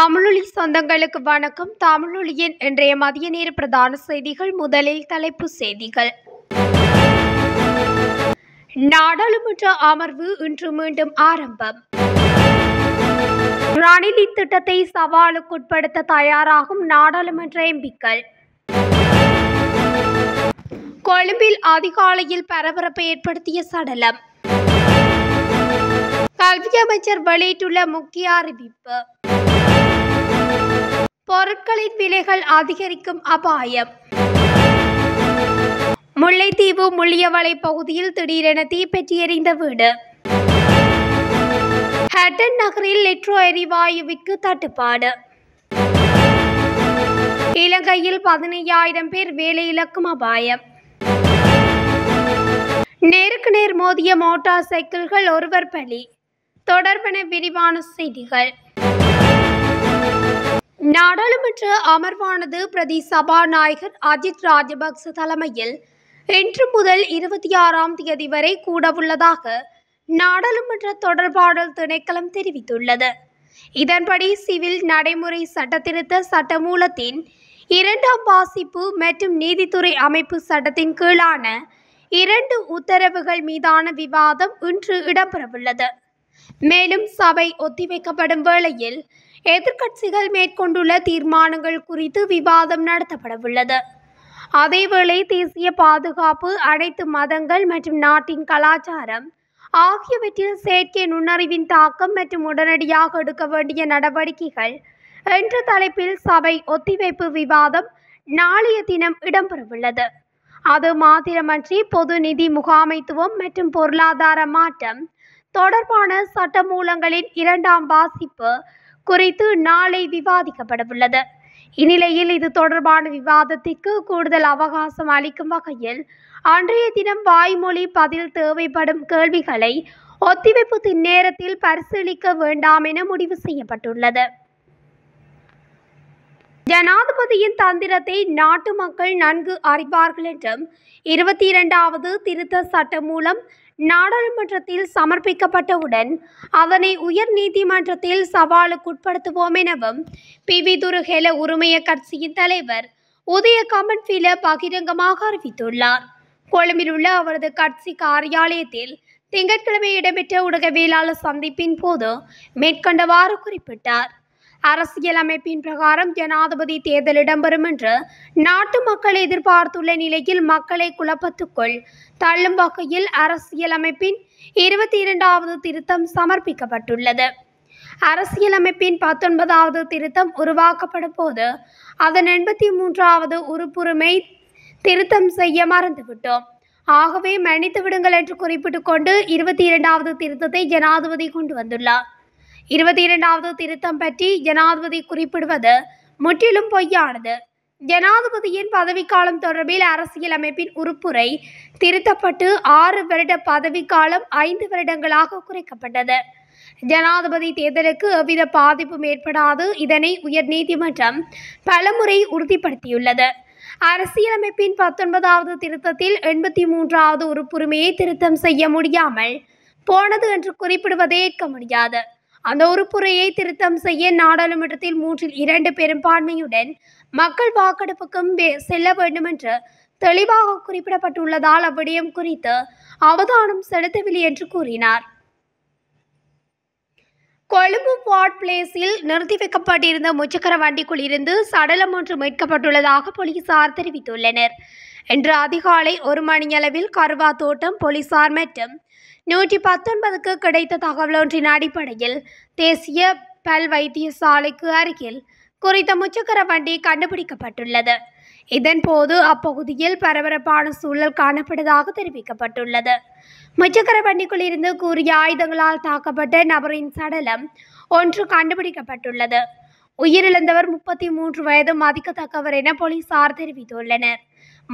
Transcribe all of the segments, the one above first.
தமிழொழி சொந்தங்களுக்கு வணக்கம் தமிழொலியின் இன்றைய மதிய நேர பிரதான செய்திகள் முதலில் தலைப்பு செய்திகள் நாடாளுமன்ற அமர்வு இன்று மீண்டும் ஆரம்பம் ரணிலி திட்டத்தை சவாலுக்குட்படுத்த தயாராகும் நாடாளுமன்ற எம்பிக்கள் கொழும்பில் அதிகாலையில் பரபரப்பை ஏற்படுத்திய சடலம் கல்வி அமைச்சர் வெளியிட்டுள்ள முக்கிய அறிவிப்பு பொருட்களின் விலைகள் அதிகரிக்கும் அபாயம் முல்லைத்தீவு முள்ளியவளை பகுதியில் திடீரென தீப்பற்றி எறிந்த வீடு ஹட்டன் நகரில் லெட்ரோ எரிவாயுவிற்கு தட்டுப்பாடு இலங்கையில் பதினையாயிரம் பேர் வேலை இழக்கும் அபாயம் நேருக்கு நேர் மோதிய மோட்டார் சைக்கிள்கள் ஒருவர் பலி தொடர்பன விரிவான செய்திகள் நாடாளுமன்ற அமர்வானது பிரதி சபாநாயகர் அஜித் ராஜபக்ச தலைமையில் இன்று முதல் இருபத்தி ஆறாம் தேதி வரை கூடவுள்ளதாக நாடாளுமன்ற தொடர்பாடல் திணைக்களம் தெரிவித்துள்ளது இதன்படி சிவில் நடைமுறை சட்டத்திருத்த சட்டமூலத்தின் இரண்டாம் வாசிப்பு மற்றும் நீதித்துறை அமைப்பு சட்டத்தின் கீழான இரண்டு உத்தரவுகள் மீதான விவாதம் இன்று இடம்பெறவுள்ளது மேலும் சபை ஒத்திவைக்கப்படும் வேளையில் எதிர்க்கட்சிகள் மேற்கொண்டுள்ள தீர்மானங்கள் குறித்து விவாதம் நடத்தப்படவுள்ளது அதேவேளை தேசிய பாதுகாப்பு அனைத்து மதங்கள் மற்றும் நாட்டின் கலாச்சாரம் ஆகியவற்றில் செயற்கை நுண்ணறிவின் தாக்கம் மற்றும் உடனடியாக எடுக்க வேண்டிய நடவடிக்கைகள் என்ற தலைப்பில் சபை ஒத்திவைப்பு விவாதம் நாளைய தினம் இடம்பெறவுள்ளது அது மாத்திரமன்றி பொது நிதி முகாமைத்துவம் மற்றும் பொருளாதார மாற்றம் தொடர்பான சட்டமூலங்களின் இரண்டாம் வாசிப்பு குறித்து நாளை விவாதிக்கப்படவுள்ளது இந்நிலையில் இது தொடர்பான விவாதத்திற்கு கூடுதல் அவகாசம் அளிக்கும் வகையில் அன்றைய தினம் வாய்மொழி பதில் தேவைப்படும் கேள்விகளை ஒத்திவைப்பு நேரத்தில் பரிசீலிக்க வேண்டாம் என முடிவு செய்யப்பட்டுள்ளது ஜனாதிபதியின் தந்திரத்தை நாட்டு மக்கள் நன்கு அறிவார்கள் என்றும் இருபத்தி இரண்டாவது திருத்த சட்டம் மூலம் நாடாளுமன்றத்தில் சமர்ப்பிக்கப்பட்டவுடன் அதனை உயர் நீதிமன்றத்தில் சவாலுக்குட்படுத்துவோம் எனவும் பி வி துருகேல உரிமைய கட்சியின் தலைவர் உதய கமன்வீல பகிரங்கமாக அறிவித்துள்ளார் கொழும்பில் உள்ள அவரது கட்சி காரியாலயத்தில் திங்கட்கிழமை இடம்பெற்ற ஊடகவியலாளர் சந்திப்பின் போது மேற்கண்டவாறு குறிப்பிட்டார் அரசியலமைப்பின் பிரகாரம் ஜனாதிபதி தேர்தல் இடம்பெறும் என்று நாட்டு மக்கள் எதிர்பார்த்துள்ள நிலையில் மக்களை குழப்பத்துக்குள் தள்ளும் வகையில் அரசியலமைப்பின் இருபத்தி இரண்டாவது திருத்தம் சமர்ப்பிக்கப்பட்டுள்ளது அரசியலமைப்பின் பத்தொன்பதாவது திருத்தம் உருவாக்கப்படும் போது அதன் எண்பத்தி மூன்றாவது உறுப்புரிமை திருத்தம் செய்ய மறந்துவிட்டோம் ஆகவே மன்னித்து விடுங்கள் என்று குறிப்பிட்டுக் கொண்டு இருபத்தி இரண்டாவது திருத்தத்தை ஜனாதிபதி கொண்டு வந்துள்ளார் இருபத்தி இரண்டாவது திருத்தம் பற்றி ஜனாதிபதி குறிப்பிடுவது முற்றிலும் பொய்யானது ஜனாதிபதியின் பதவிக்காலம் தொடர்பில் அரசியலமைப்பின் உறுப்புரை திருத்தப்பட்டு ஆறு வருட பதவிக்காலம் ஐந்து வருடங்களாக குறைக்கப்பட்டது ஜனாதிபதி தேர்தலுக்கு எவ்வித பாதிப்பும் ஏற்படாது இதனை உயர் நீதிமன்றம் பலமுறை உறுதிப்படுத்தியுள்ளது அரசியலமைப்பின் பத்தொன்பதாவது திருத்தத்தில் எண்பத்தி மூன்றாவது உறுப்புரிமையை திருத்தம் செய்ய முடியாமல் போனது என்று குறிப்பிடுவதே ஏற்க முடியாது அந்த உறுப்புரையை திருத்தம் செய்ய நாடாளுமன்றத்தில் மூன்றில் இரண்டு பெரும்பான்மையுடன் மக்கள் வாக்கெடுப்புக்கும் செல்ல வேண்டுமென்று தெளிவாக குறிப்பிடப்பட்டுள்ளதால் அவ்விடயம் குறித்து அவதானம் செலுத்தவில்லை என்று கூறினார் கொழும்பு வார்ட் பிளேஸில் நிறுத்தி வைக்கப்பட்டிருந்த முச்சக்கர வண்டிக்குள் இருந்து சடலம் ஒன்று மீட்கப்பட்டுள்ளதாக போலீசார் தெரிவித்துள்ளனர் இன்று அதிகாலை ஒரு மணியளவில் கருவா தோட்டம் போலீசார் மற்றும் நூற்றி பத்தொன்பதுக்கு கிடைத்த தகவல் ஒன்றின் அடிப்படையில் தேசிய பல் வைத்தியசாலைக்கு அருகில் குறித்த முச்சக்கர வண்டி கண்டுபிடிக்கப்பட்டுள்ளது இதன்போது அப்பகுதியில் பரபரப்பான சூழல் காணப்பட்டதாக தெரிவிக்கப்பட்டுள்ளது முச்சக்கர வண்டிக்குள் இருந்து கூறிய ஆயுதங்களால் தாக்கப்பட்ட நபரின் சடலம் ஒன்று கண்டுபிடிக்கப்பட்டுள்ளது உயிரிழந்தவர் முப்பத்தி மூன்று வயது மதிக்கத்தக்கவர் என போலீசார் தெரிவித்துள்ளனர்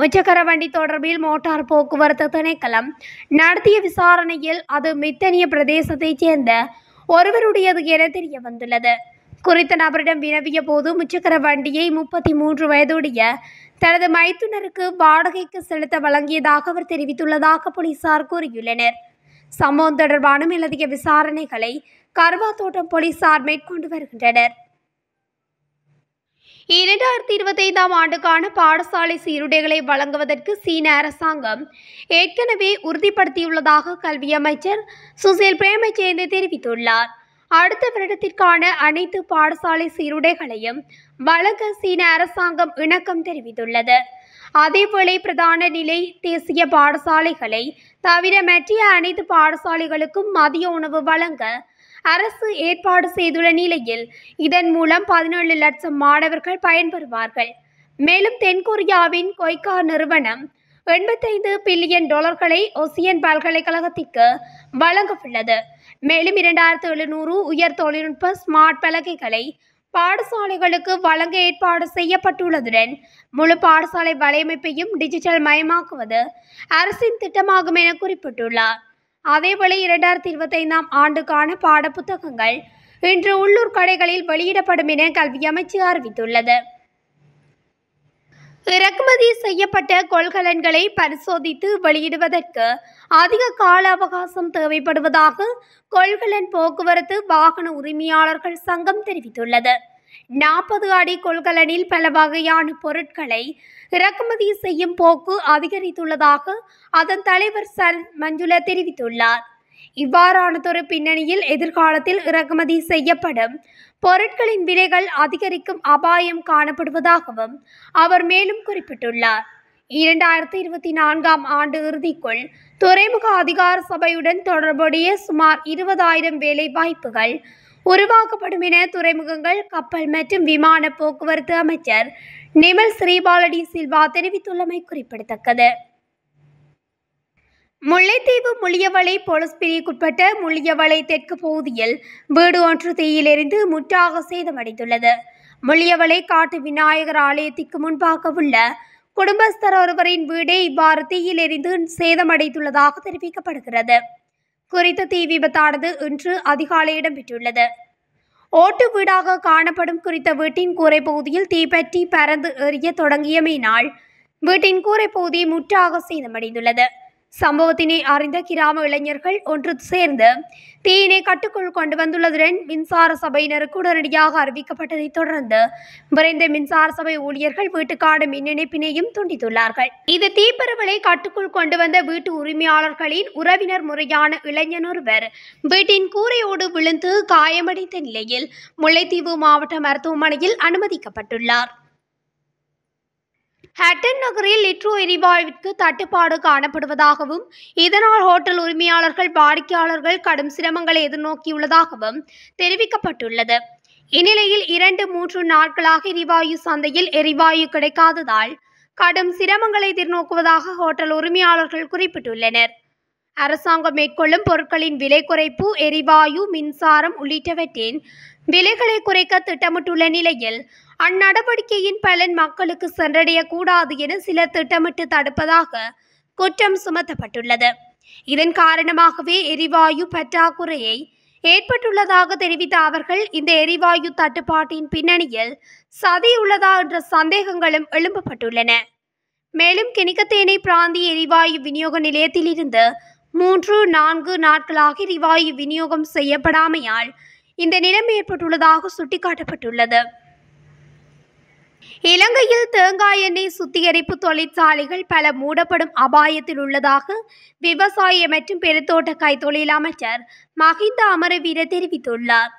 முச்சக்கர வண்டி தொடர்பில் மோட்டார் போக்குவரத்து திணைக்களம் நடத்திய விசாரணையில் அது மித்தனிய பிரதேசத்தைச் சேர்ந்த ஒருவருடையது என தெரிய வந்துள்ளது குறித்த நபரிடம் வினவிய போது முச்சக்கர வண்டியை முப்பத்தி மூன்று வயதுடைய தனது மைத்துனருக்கு வாடகைக்கு செலுத்த வழங்கியதாக அவர் தெரிவித்துள்ளதாக போலீசார் கூறியுள்ளனர் சம்பவம் தொடர்பான மேலதிக விசாரணைகளை கருவாத்தோட்டம் போலீசார் மேற்கொண்டு வருகின்றனர் இரண்டாயிரத்தி இருபத்தைந்தாம் ஆண்டுக்கான பாடசாலை சீருடைகளை வழங்குவதற்கு சீன அரசாங்கம் ஏற்கனவே உறுதிப்படுத்தியுள்ளதாக கல்வி அமைச்சர் சுசில் பிரேமச்சேந்தி தெரிவித்துள்ளார் அடுத்த வருடத்திற்கான அனைத்து பாடசாலை சீருடைகளையும் வழங்க சீன அரசாங்கம் இணக்கம் தெரிவித்துள்ளது அதேவேளை பிரதான நிலை தேசிய பாடசாலைகளை தவிர மற்ற அனைத்து பாடசாலைகளுக்கும் மதிய உணவு வழங்க அரசு ஏற்பாடு செய்துள்ள நிலையில் இதன் மூலம் பதினேழு லட்சம் மாணவர்கள் பயன்பெறுவார்கள் மேலும் தென்கொரியாவின் கொய்கா நிறுவனம் எண்பத்தைந்து பில்லியன் டாலர்களை ஒசியன் பல்கலைக்கழகத்திற்கு வழங்கவுள்ளது மேலும் இரண்டாயிரத்து எழுநூறு உயர் தொழில்நுட்ப ஸ்மார்ட் பலகைகளை பாடசாலைகளுக்கு வழங்க ஏற்பாடு செய்யப்பட்டுள்ளதுடன் முழு பாடசாலை வலையமைப்பையும் டிஜிட்டல் மயமாக்குவது அரசின் திட்டமாகும் என குறிப்பிட்டுள்ளார் அதேபோல இரண்டாயிரத்தி இருபத்தைந்தாம் ஆண்டுக்கான பாடப்புத்தகங்கள் இன்று உள்ளூர் கடைகளில் வெளியிடப்படும் என கல்வி அமைச்சு அறிவித்துள்ளது இறக்குமதி செய்யப்பட்ட கொள்கலன்களை பரிசோதித்து வெளியிடுவதற்கு அதிக கால அவகாசம் தேவைப்படுவதாக கொள்கலன் போக்குவரத்து வாகன உரிமையாளர்கள் சங்கம் தெரிவித்துள்ளது நாற்பது அடி கொள்கலனில் பல வகையான பொருட்களை இறக்குமதி செய்யும் போக்கு அதிகரித்துள்ளதாக அதன் தலைவர் சரண் மஞ்சுளா தெரிவித்துள்ளார் இவ்வாறானதொரு பின்னணியில் எதிர்காலத்தில் இறக்குமதி செய்யப்படும் பொருட்களின் விலைகள் அதிகரிக்கும் அபாயம் காணப்படுவதாகவும் அவர் மேலும் குறிப்பிட்டுள்ளார் இரண்டாயிரத்தி இருபத்தி நான்காம் ஆண்டு இறுதிக்குள் துறைமுக அதிகார சபையுடன் தொடர்புடைய சுமார் இருபதாயிரம் வேலை வாய்ப்புகள் உருவாக்கப்படும் என துறைமுகங்கள் கப்பல் மற்றும் விமான போக்குவரத்து அமைச்சர் நிமல் ஸ்ரீபாலடி சில்வா தெரிவித்துள்ளமை குறிப்பிடத்தக்கது முல்லைத்தீவு முள்ளியவளை போலீஸ் பிரிவுக்குட்பட்ட முள்ளியவளை தெற்கு பகுதியில் வீடு ஒன்று தீயிலிருந்து முற்றாக சேதமடைந்துள்ளது முள்ளியவளை காட்டு விநாயகர் ஆலயத்திற்கு முன்பாக உள்ள குடும்பஸ்தர் ஒருவரின் வீடே இவ்வாறு தீயிலிருந்து சேதமடைந்துள்ளதாக தெரிவிக்கப்படுகிறது குறித்த தீ விபத்தானது இன்று அதிகாலை இடம்பெற்றுள்ளது ஓட்டு வீடாக காணப்படும் குறித்த வீட்டின் கூரை பகுதியில் தீப்பற்றி பறந்து எரிய தொடங்கியமையினால் வீட்டின் கூரை பகுதி முற்றாக சேதமடைந்துள்ளது சம்பவத்தினை அறிந்த கிராம இளைஞர்கள் ஒன்று சேர்ந்து தீயினை கட்டுக்குள் கொண்டு வந்துள்ளதுடன் மின்சார சபையினருக்கு உடனடியாக அறிவிக்கப்பட்டதை தொடர்ந்து விரைந்த மின்சார சபை ஊழியர்கள் வீட்டுக்கான மின் இணைப்பினையும் துண்டித்துள்ளார்கள் இது தீப்பரவலை கட்டுக்குள் கொண்டு வந்த வீட்டு உரிமையாளர்களின் உறவினர் முறையான இளைஞன் ஒருவர் வீட்டின் கூரையோடு விழுந்து காயமடைந்த நிலையில் முல்லைத்தீவு மாவட்ட மருத்துவமனையில் அனுமதிக்கப்பட்டுள்ளார் ஹட்டன் நகரில் லிட்ரோ எரிவாயுவிற்கு தட்டுப்பாடு காணப்படுவதாகவும் இதனால் ஹோட்டல் உரிமையாளர்கள் வாடிக்கையாளர்கள் கடும் சிரமங்களை எதிர்நோக்கியுள்ளதாகவும் தெரிவிக்கப்பட்டுள்ளது இந்நிலையில் இரண்டு மூன்று நாட்களாக எரிவாயு சந்தையில் எரிவாயு கிடைக்காததால் கடும் சிரமங்களை எதிர்நோக்குவதாக ஹோட்டல் உரிமையாளர்கள் குறிப்பிட்டுள்ளனர் அரசாங்கம் மேற்கொள்ளும் பொருட்களின் விலை குறைப்பு எரிவாயு மின்சாரம் உள்ளிட்டவற்றின் விலைகளை குறைக்க திட்டமிட்டுள்ள நிலையில் அந்நடவடிக்கையின் பலன் மக்களுக்கு சென்றடையக்கூடாது என சிலர் திட்டமிட்டு தடுப்பதாக குற்றம் சுமத்தப்பட்டுள்ளது இதன் காரணமாகவே எரிவாயு பற்றாக்குறையை ஏற்பட்டுள்ளதாக தெரிவித்த அவர்கள் இந்த எரிவாயு தட்டுப்பாட்டின் பின்னணியில் சதி உள்ளதா என்ற சந்தேகங்களும் எழும்பப்பட்டுள்ளன மேலும் கிணிக்கத்தேனை பிராந்திய எரிவாயு விநியோக நிலையத்திலிருந்து மூன்று நான்கு நாட்களாக எரிவாயு விநியோகம் செய்யப்படாமையால் இந்த நிலம் ஏற்பட்டுள்ளதாக சுட்டிக்காட்டப்பட்டுள்ளது இலங்கையில் தேங்காய் எண்ணெய் சுத்திகரிப்பு தொழிற்சாலைகள் பல மூடப்படும் அபாயத்தில் உள்ளதாக விவசாய மற்றும் பெருத்தோட்டக்காய் தொழில் அமைச்சர் மஹிந்த அமரவீர தெரிவித்துள்ளார்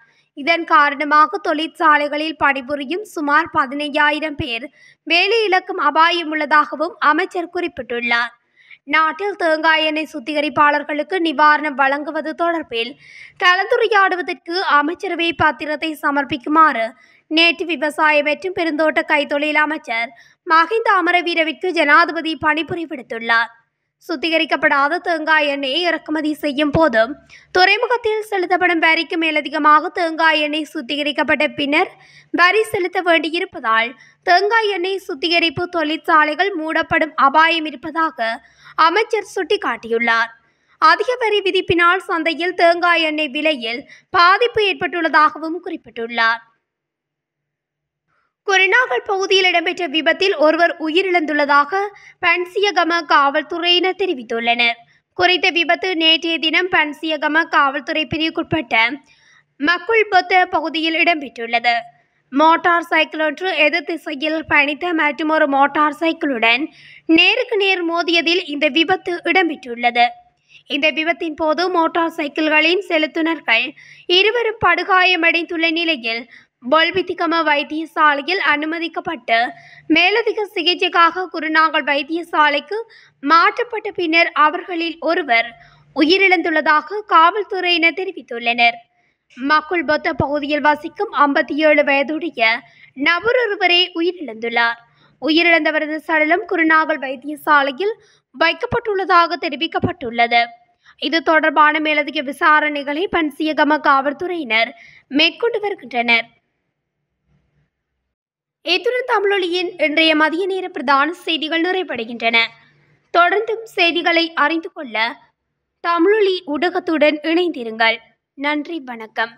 இதன் காரணமாக தொழிற்சாலைகளில் பணிபுரியும் சுமார் பதினைஞ்சாயிரம் பேர் வேலை இழக்கும் அபாயம் உள்ளதாகவும் அமைச்சர் குறிப்பிட்டுள்ளார் நாட்டில் தேங்காய் எண்ணெய் சுத்திகரிப்பாளர்களுக்கு நிவாரணம் வழங்குவது தொடர்பில் கலந்துரையாடுவதற்கு அமைச்சரவை பத்திரத்தை சமர்ப்பிக்குமாறு நேற்று விவசாய மற்றும் பெருந்தோட்ட கைத்தொழில் அமைச்சர் மஹிந்த அமரவீரவிற்கு ஜனாதிபதி பணிபுரி விடுத்துள்ளார் சுத்திகரிக்கப்படாத தேங்காய் எண்ணெயை இறக்குமதி செய்யும் போது துறைமுகத்தில் செலுத்தப்படும் வரிக்கு மேலதிகமாக தேங்காய் எண்ணெய் சுத்திகரிக்கப்பட்ட பின்னர் வரி செலுத்த வேண்டியிருப்பதால் தேங்காய் எண்ணெய் சுத்திகரிப்பு தொழிற்சாலைகள் மூடப்படும் அபாயம் இருப்பதாக அமைச்சர் சுட்டிக்காட்டியுள்ளார் அதிக வரி விதிப்பினால் சந்தையில் தேங்காய் எண்ணெய் விலையில் பாதிப்பு ஏற்பட்டுள்ளதாகவும் குறிப்பிட்டுள்ளார் கொரினாகல் பகுதியில் இடம்பெற்ற விபத்தில் ஒருவர் உயிரிழந்துள்ளதாக பன்சியகம காவல்துறையினர் தெரிவித்துள்ளனர் குறித்த விபத்து நேற்றைய தினம் பன்சியகம காவல்துறை பிரிவுக்குட்பட்ட மக்குள் பொத்த பகுதியில் இடம்பெற்றுள்ளது மோட்டார் சைக்கிள் ஒன்று எதிர் திசையில் பயணித்த மற்றும் ஒரு மோட்டார் சைக்கிளுடன் நேருக்கு நேர் மோதியதில் இந்த விபத்து இடம்பெற்றுள்ளது இந்த விபத்தின் போது மோட்டார் சைக்கிள்களின் செலுத்துனர்கள் இருவரும் படுகாயமடைந்துள்ள நிலையில் பொல்பித்திகம வைத்தியசாலையில் அனுமதிக்கப்பட்டு மேலதிக சிகிச்சைக்காக குருநாகல் வைத்தியசாலைக்கு மாற்றப்பட்ட பின்னர் அவர்களில் ஒருவர் உயிரிழந்துள்ளதாக காவல்துறையினர் தெரிவித்துள்ளனர் மக்குள் பொத்த பகுதியில் வசிக்கும் ஐம்பத்தி ஏழு வயதுடைய நபரொருவரே உயிரிழந்துள்ளார் உயிரிழந்தவரது சடலம் குருநாகல் வைத்தியசாலையில் வைக்கப்பட்டுள்ளதாக தெரிவிக்கப்பட்டுள்ளது இது தொடர்பான மேலதிக விசாரணைகளை பன்சியகம காவல்துறையினர் மேற்கொண்டு வருகின்றனர் இத்துடன் தமிழொலியின் இன்றைய மதிய நேர பிரதான செய்திகள் நிறைவடைகின்றன தொடர்ந்தும் செய்திகளை அறிந்து கொள்ள தமிழொலி ஊடகத்துடன் இணைந்திருங்கள் நன்றி வணக்கம்